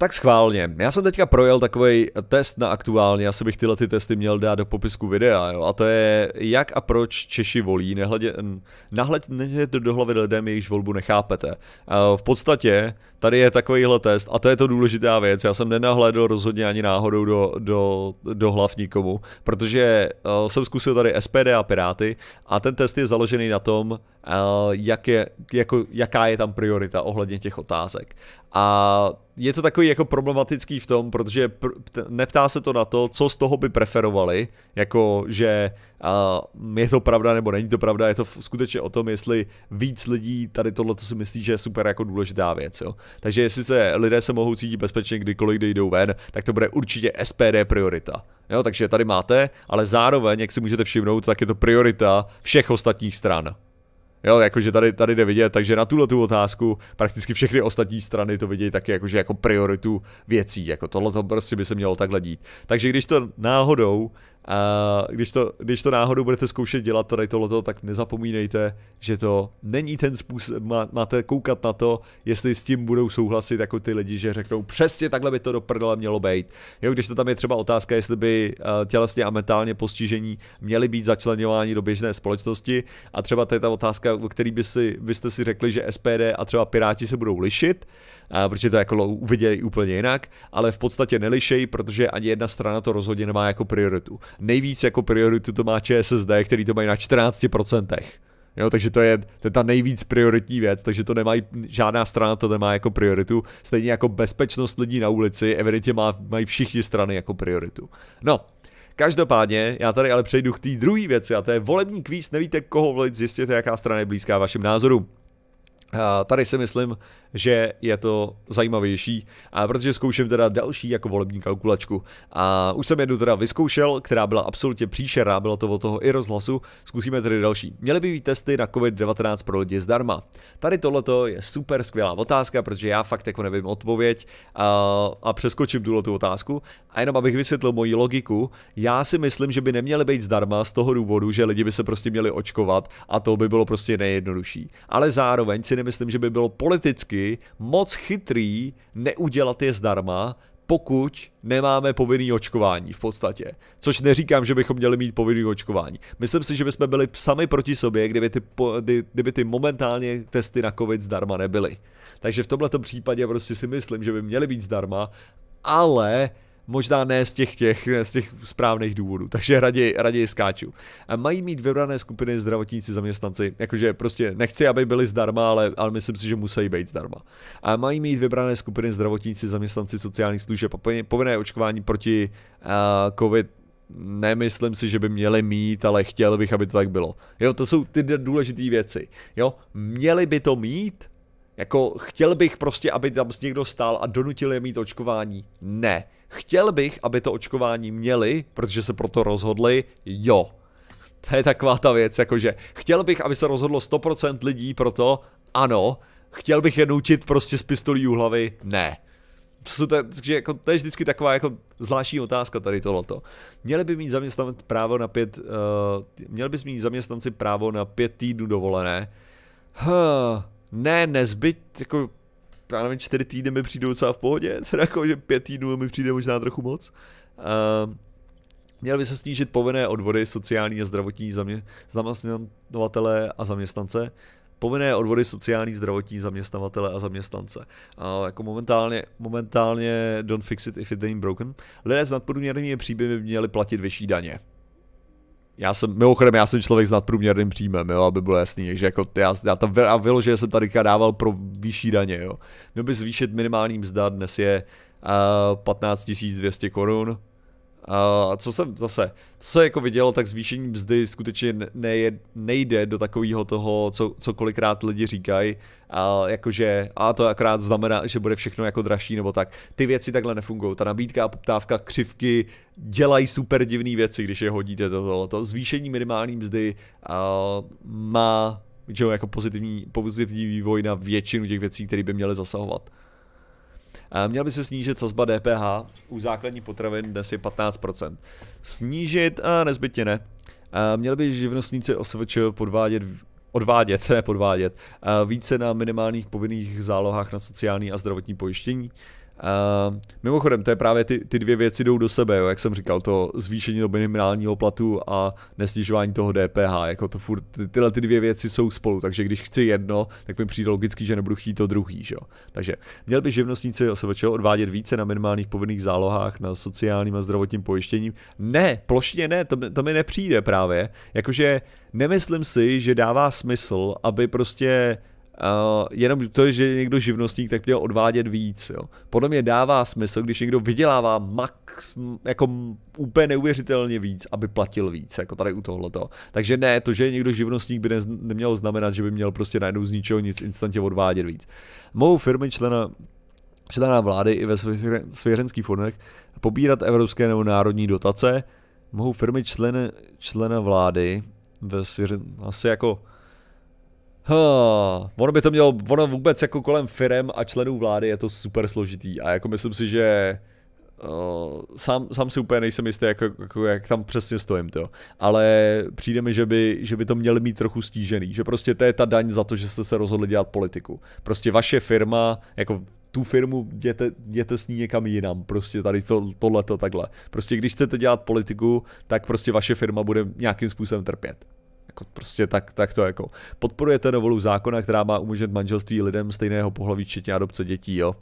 Tak schválně. Já jsem teďka projel takový test na aktuálně, asi bych tyhle ty testy měl dát do popisku videa, jo? a to je jak a proč Češi volí, nehledě, nahledně to do hlavy lidem, jejichž volbu nechápete. V podstatě tady je takovýhle test a to je to důležitá věc, já jsem nenahledl rozhodně ani náhodou do, do, do hlav nikomu, protože eh, jsem zkusil tady SPD a Piráty a ten test je založený na tom, Eh, jak je, jako, jaká je tam priorita ohledně těch otázek. A je to takový jako problematický v tom, protože pr- neptá se to na to, co z toho by preferovali, jako že uh, je to pravda nebo není to pravda, je to skutečně o tom, jestli víc lidí tady tohle si myslí, že je super jako důležitá věc. Jo. Takže jestli se lidé se mohou cítit bezpečně kdykoliv, kdy jdou ven, tak to bude určitě SPD priorita. Jo, takže tady máte, ale zároveň, jak si můžete všimnout, tak je to priorita všech ostatních stran. Jo, jakože tady, tady jde vidět, takže na tuhle tu otázku prakticky všechny ostatní strany to vidějí taky jakože jako prioritu věcí, jako tohle to prostě by se mělo takhle dít. Takže když to náhodou a když to, když to náhodou budete zkoušet dělat tady tohleto, tak nezapomínejte, že to není ten způsob, máte koukat na to, jestli s tím budou souhlasit jako ty lidi, že řeknou přesně takhle by to do prdele mělo být. Jo, když to tam je třeba otázka, jestli by eh, tělesně a mentálně postižení měli být začlenováni do běžné společnosti a třeba to je ta otázka, o který by si, byste si řekli, že SPD a třeba Piráti se budou lišit, a eh, protože to jako uvidějí úplně jinak, ale v podstatě nelišejí, protože ani jedna strana to rozhodně nemá jako prioritu. Nejvíc jako prioritu to má ČSSD, který to mají na 14%. Jo, takže to je, to je ta nejvíc prioritní věc, takže to nemají, žádná strana to nemá jako prioritu. Stejně jako bezpečnost lidí na ulici, evidentně má, mají všichni strany jako prioritu. No, Každopádně, já tady ale přejdu k té druhé věci a to je volební kvíz. Nevíte, koho volit, zjistěte, jaká strana je blízká vašim názorům. Tady si myslím, že je to zajímavější, a protože zkouším teda další jako volební kalkulačku. A už jsem jednu teda vyzkoušel, která byla absolutně příšerá, bylo to od toho i rozhlasu, zkusíme tedy další. Měly by být testy na COVID-19 pro lidi zdarma. Tady tohleto je super skvělá otázka, protože já fakt jako nevím odpověď a, a přeskočím tuhle tu otázku. A jenom abych vysvětlil moji logiku, já si myslím, že by neměly být zdarma z toho důvodu, že lidi by se prostě měli očkovat a to by bylo prostě nejjednodušší. Ale zároveň si nemyslím, že by bylo politicky moc chytrý neudělat je zdarma, pokud nemáme povinný očkování v podstatě. Což neříkám, že bychom měli mít povinný očkování. Myslím si, že bychom byli sami proti sobě, kdyby ty, kdyby ty momentálně testy na covid zdarma nebyly. Takže v tomto případě prostě si myslím, že by měly být zdarma, ale možná ne z těch, těch, z těch správných důvodů, takže raději, raději skáču. A mají mít vybrané skupiny zdravotníci zaměstnanci, jakože prostě nechci, aby byli zdarma, ale, ale myslím si, že musí být zdarma. A mají mít vybrané skupiny zdravotníci zaměstnanci sociálních služeb a povinné očkování proti uh, COVID nemyslím si, že by měli mít, ale chtěl bych, aby to tak bylo. Jo, to jsou ty důležité věci. Jo, měli by to mít, jako chtěl bych prostě, aby tam někdo stál a donutil je mít očkování. Ne. Chtěl bych, aby to očkování měli, protože se proto rozhodli, jo. To je taková ta věc, jakože chtěl bych, aby se rozhodlo 100% lidí proto, ano, chtěl bych je nutit prostě z pistolí u hlavy, ne. To, jsou ta, takže jako, to je vždycky taková jako zvláštní otázka tady tohleto. Měli by mít zaměstnanci právo na pět, uh, měli by mít zaměstnanci právo na pět týdnů dovolené. Huh, ne, nezbyt, jako já nevím, čtyři týdny mi přijde docela v pohodě, teda jako, že pět týdnů mi přijde možná trochu moc. A ehm, Měl by se snížit povinné odvody sociální a zdravotní zamě- zaměstnavatele a zaměstnance. Povinné odvody sociální, zdravotní, zaměstnavatele a zaměstnance. A jako momentálně, momentálně don't fix it if it ain't broken. Lidé s nadprůměrnými příjmy by měli platit vyšší daně já jsem, mimochodem, já jsem člověk s nadprůměrným příjmem, jo, aby bylo jasný, že jako já, já tam a že jsem tady dával pro vyšší daně, jo. Měl by zvýšit minimální mzda, dnes je uh, 15 200 korun, a co jsem zase, co jsem jako viděl, tak zvýšení mzdy skutečně nejde do takového toho, co, co kolikrát lidi říkají, a jakože, a to akorát znamená, že bude všechno jako dražší nebo tak. Ty věci takhle nefungují, ta nabídka a poptávka, křivky dělají super divné věci, když je hodíte do toho. To zvýšení minimální mzdy a má že jako pozitivní, pozitivní vývoj na většinu těch věcí, které by měly zasahovat. Měl by se snížit sazba DPH u základní potravin dnes je 15%. Snížit a nezbytně ne. Měl by živnostníci OSVČ podvádět odvádět, ne podvádět, více na minimálních povinných zálohách na sociální a zdravotní pojištění. Uh, mimochodem, to je právě ty, ty dvě věci jdou do sebe, jo, jak jsem říkal, to zvýšení do minimálního platu a nesnižování toho DPH, jako to furt, ty, tyhle ty dvě věci jsou spolu, takže když chci jedno, tak mi přijde logicky, že nebudu chtít to druhý, že jo. Takže měl by živnostníci OSVČ odvádět více na minimálních povinných zálohách, na sociálním a zdravotním pojištěním? Ne, plošně ne, to, to mi nepřijde právě, jakože nemyslím si, že dává smysl, aby prostě Uh, jenom to, že někdo živnostník, tak měl odvádět víc. Jo. Podle mě dává smysl, když někdo vydělává max, jako úplně neuvěřitelně víc, aby platil víc, jako tady u tohleto. Takže ne, to, že někdo živnostník by nemělo neměl znamenat, že by měl prostě najednou z ničeho nic instantně odvádět víc. Mohou firmy člena člena vlády i ve svěřenských fondech pobírat evropské nebo národní dotace, mohou firmy člen, člena vlády ve svěřen, asi jako Huh, ono by to mělo, ono vůbec jako kolem firem a členů vlády je to super složitý a jako myslím si, že uh, sám, sám si úplně nejsem jistý, jako, jako, jak tam přesně stojím, to. ale přijde mi, že by, že by to měli mít trochu stížený, že prostě to je ta daň za to, že jste se rozhodli dělat politiku. Prostě vaše firma, jako tu firmu jděte, jděte s ní někam jinam, prostě tady to, tohleto takhle. Prostě když chcete dělat politiku, tak prostě vaše firma bude nějakým způsobem trpět jako prostě tak, tak to jako. Podporujete novolu zákona, která má umožnit manželství lidem stejného pohlaví, včetně adopce dětí, jo.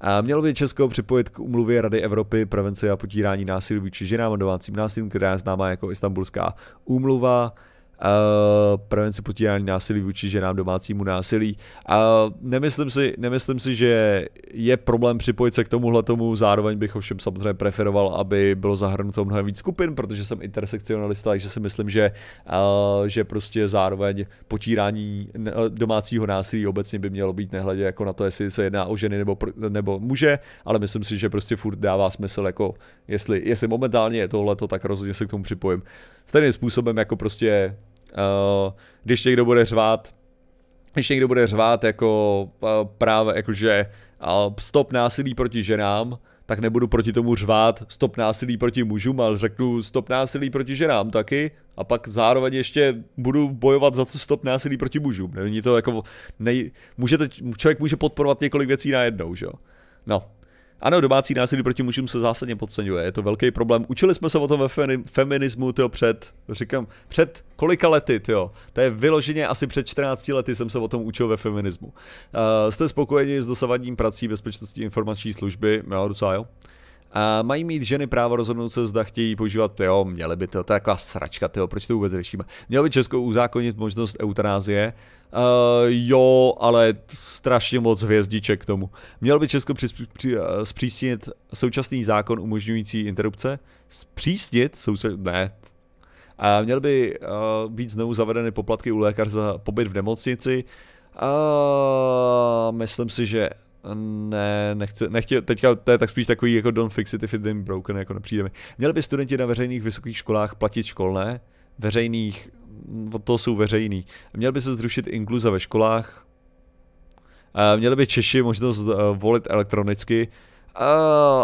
A mělo by Česko připojit k umluvě Rady Evropy prevence a potírání násilí vůči ženám a domácím násilím, která je známá jako Istanbulská úmluva. Uh, prevenci potírání násilí vůči ženám domácímu násilí. A uh, eh, nemyslím si, nemyslím si, že je problém připojit se k tomuhle tomu, zároveň bych ovšem samozřejmě preferoval, aby bylo zahrnuto mnohem víc skupin, protože jsem intersekcionalista, takže si myslím, že, uh, že prostě zároveň potírání domácího násilí obecně by mělo být nehledě jako na to, jestli se jedná o ženy nebo, nebo muže, ale myslím si, že prostě furt dává smysl jako, jestli, jestli momentálně je tohleto, tak rozhodně se k tomu připojím. Stejným způsobem jako prostě, uh, když někdo bude řvát, když někdo bude řvát jako uh, eh, právě jakože uh, stop násilí proti ženám, tak nebudu proti tomu řvát stop násilí proti mužům, ale řeknu stop násilí proti ženám taky a pak zároveň ještě budu bojovat za to stop násilí proti mužům. Není to jako, nej, můžete, člověk může podporovat několik věcí najednou, že jo. No, ano, domácí násilí proti mužům se zásadně podceňuje, je to velký problém. Učili jsme se o tom ve feminismu tyjo, před, říkám, před kolika lety, tyjo. To je vyloženě asi před 14 lety jsem se o tom učil ve feminismu. Uh, jste spokojeni s dosavadním prací bezpečnostní informační služby? Jo, docela jo. A mají mít ženy právo rozhodnout se, zda chtějí používat, jo, měly by to, to je taková sračka, tyjo, proč to vůbec řešíme. Mělo by Česko uzákonit možnost eutanázie, Uh, jo, ale strašně moc hvězdiček k tomu. Měl by Česko při, při, eh, zpřísnit současný zákon umožňující interrupce? Zpřísnit? Souce, ne, a měly by uh, být znovu zavedeny poplatky u lékaře za pobyt v nemocnici. uh, myslím si, že ne, nechce, nechtěl, teďka to je tak spíš takový jako don't fix it if it ain't broken, jako nepřijde mi. Měli by studenti na veřejných vysokých školách platit školné, veřejných, od no, toho jsou veřejný. Měl by se zrušit inkluze ve školách, eh, měli by Češi možnost eh, volit elektronicky,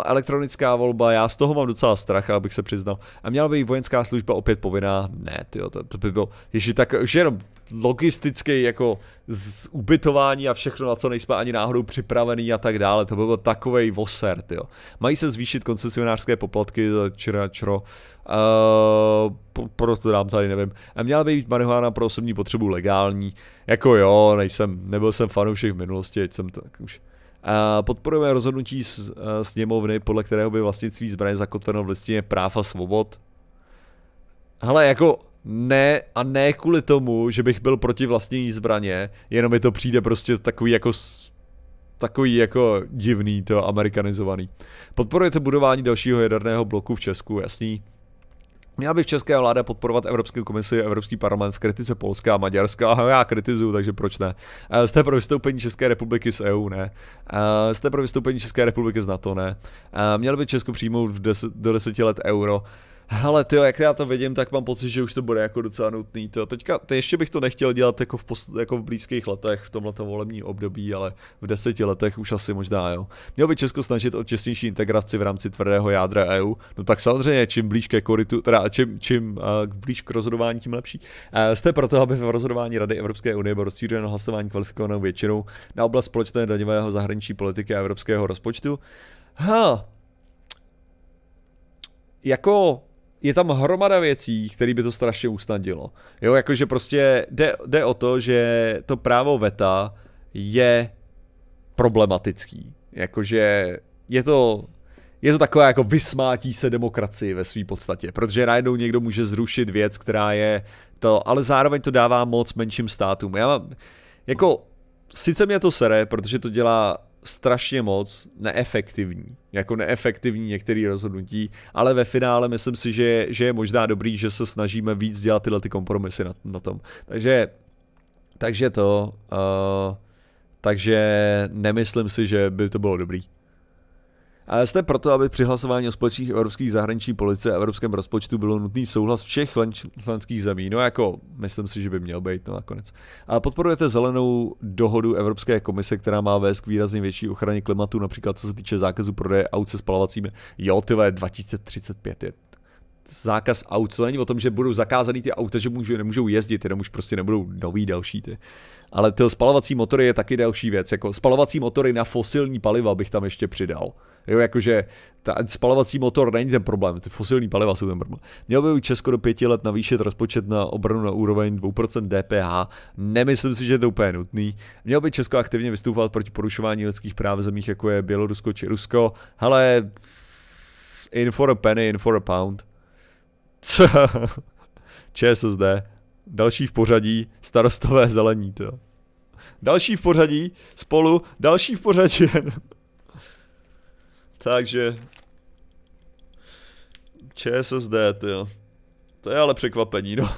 elektronická volba, já z toho mám docela strach, abych se přiznal. A měla by vojenská služba opět povinná? Ne, tyjo, to, to by bylo, ještě tak, už jenom logistický jako z ubytování a všechno, na co nejsme ani náhodou připravený a tak dále, to by byl takovej voser, tyjo. Mají se zvýšit koncesionářské poplatky za čra, čro, uh, proto dám tady, nevím. A měla by být marihuana pro osobní potřebu legální, jako jo, nejsem, nebyl jsem fanoušek v minulosti, ať jsem tak už Podporujeme rozhodnutí eh, sněmovny, podle kterého by vlastnictví zbraně zakotveno v listině práv a svobod. Hele, jako ne a ne kvůli tomu, že bych byl proti vlastnění zbraně, jenom mi to přijde prostě takový jako takový jako divný to amerikanizovaný. Podporujete budování dalšího jaderného bloku v Česku, jasný? Měla by česká české vláda podporovat Evropskou komisi, Evropský parlament v kritice Polska a Maďarska. Aha, já kritizuju, takže proč ne? Eh, jste pro vystoupení České republiky z EU, ne? Eh, jste pro vystoupení České republiky z NATO, ne? Eh, měl by Česko přijmout v deset, do deseti let euro. Ale ty jak já to vidím, tak mám pocit, že už to bude jako docela nutný. To teďka, to ještě bych to nechtěl dělat jako v, posl- jako v blízkých letech, v tomhle volební období, ale v deseti letech už asi možná jo. Měl by Česko snažit o čestnější integraci v rámci tvrdého jádra EU. No tak samozřejmě, čím blíž ke koritu, teda čím, čím uh, blíž k rozhodování, tím lepší. Uh, jste proto, aby v rozhodování Rady Evropské unie bylo rozšířeno hlasování kvalifikovanou většinou na oblast společné daňového zahraniční politiky a evropského rozpočtu. Ha. Jako je tam hromada věcí, které by to strašně usnadilo. Jo, jakože prostě jde, jde o to, že to právo VETA je problematický. Jakože je to je to takové jako vysmátí se demokracii ve své podstatě, protože najednou někdo může zrušit věc, která je to, ale zároveň to dává moc menším státům. Já mám, jako, sice mě to sere, protože to dělá strašně moc neefektivní. Jako neefektivní některé rozhodnutí, ale ve finále myslím si, že, že je možná dobrý, že se snažíme víc dělat tyhle ty kompromisy na, na tom. Takže, takže to, uh, takže nemyslím si, že by to bylo dobrý. Jste proto, aby při hlasování o společných evropských zahraniční politice a evropském rozpočtu bylo nutný souhlas všech členských zemí. No jako, myslím si, že by měl být, no nakonec. A podporujete zelenou dohodu Evropské komise, která má vést k výrazně větší ochraně klimatu, například co se týče zákazu prodeje aut se spalovacími. Jo, 2035 je zákaz aut. To není o tom, že budou zakázaný ty auta, že můžou, nemůžou jezdit, jenom už prostě nebudou nový další ty ale ty spalovací motory je taky další věc. Jako spalovací motory na fosilní paliva bych tam ještě přidal. Jo, jakože ta spalovací motor není ten problém, ty fosilní paliva jsou ten problém. Měl by Česko do pěti let navýšit rozpočet na obranu na úroveň 2% DPH. Nemyslím si, že je to úplně nutný. Měl by Česko aktivně vystupovat proti porušování lidských práv v zemích, jako je Bělorusko či Rusko. Hele, in for a penny, in for a pound. ČSSD. Další v pořadí, starostové zelení, to. Další v pořadí, spolu, další v pořadí. Takže... ČSSD, jo. To je ale překvapení, no.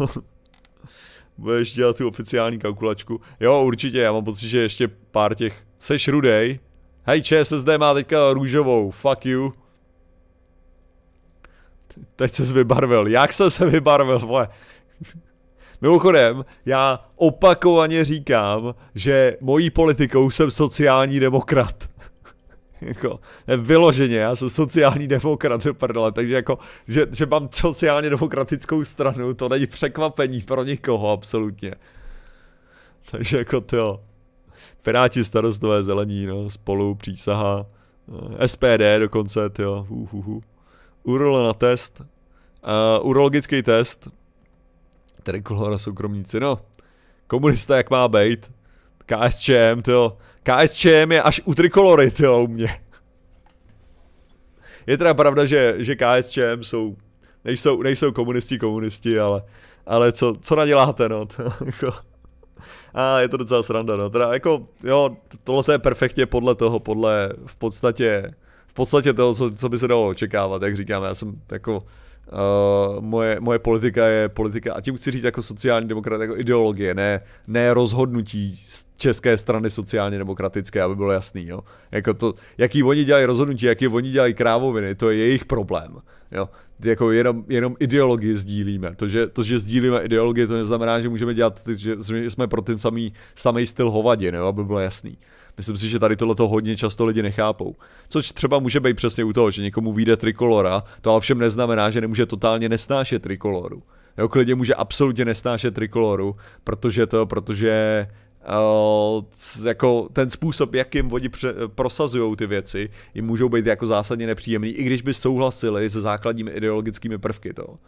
Budeš dělat tu oficiální kalkulačku. Jo, určitě, já mám pocit, že ještě pár těch... Seš rudej? Hej, ČSSD má teďka růžovou, fuck you. Teď se vybarvil, jak se se vybarvil, vole. Mimochodem, já opakovaně říkám, že mojí politikou jsem sociální demokrat. jako, vyloženě, já jsem sociální demokrat, prdele, takže jako, že, že mám sociálně demokratickou stranu, to není překvapení pro nikoho, absolutně. Takže jako to, Piráti, starostové, zelení, no, spolu, přísaha, no, SPD dokonce, jo, uhuhu. Urol na test, uh, urologický test, Trikolora soukromníci, no. Komunista jak má být. KSČM, jo. KSČM je až u trikolory, tyjo, u mě. Je teda pravda, že, že KSČM jsou, nejsou, nejsou komunisti komunisti, ale, ale co, co naděláte, no. To, jako. A je to docela sranda, no. Teda jako, jo, tohle je perfektně podle toho, podle v podstatě, v podstatě toho, co, co by se dalo očekávat, jak říkám, já jsem jako Uh, moje, moje politika je politika, a tím chci říct jako sociální demokrat, jako ideologie, ne, ne rozhodnutí České strany sociálně demokratické, aby bylo jasný, jo. Jako to, jaký oni dělají rozhodnutí, jaký oni dělají krávoviny, to je jejich problém, jo. Jako jenom, jenom ideologii sdílíme. To že, to, že sdílíme ideologii, to neznamená, že můžeme dělat, že jsme pro ten samý, samý styl hovadě, jo, aby bylo jasný. Myslím si, že tady tohleto hodně často lidi nechápou. Což třeba může být přesně u toho, že někomu vyjde trikolora, to ale všem neznamená, že nemůže totálně nesnášet trikoloru. Jo, klidně může absolutně nesnášet trikoloru, protože to, protože Eh, jako ten způsob, jakým oni prosazují ty věci, jim můžou být jako zásadně nepříjemný, i když by souhlasili se základními ideologickými prvky toho.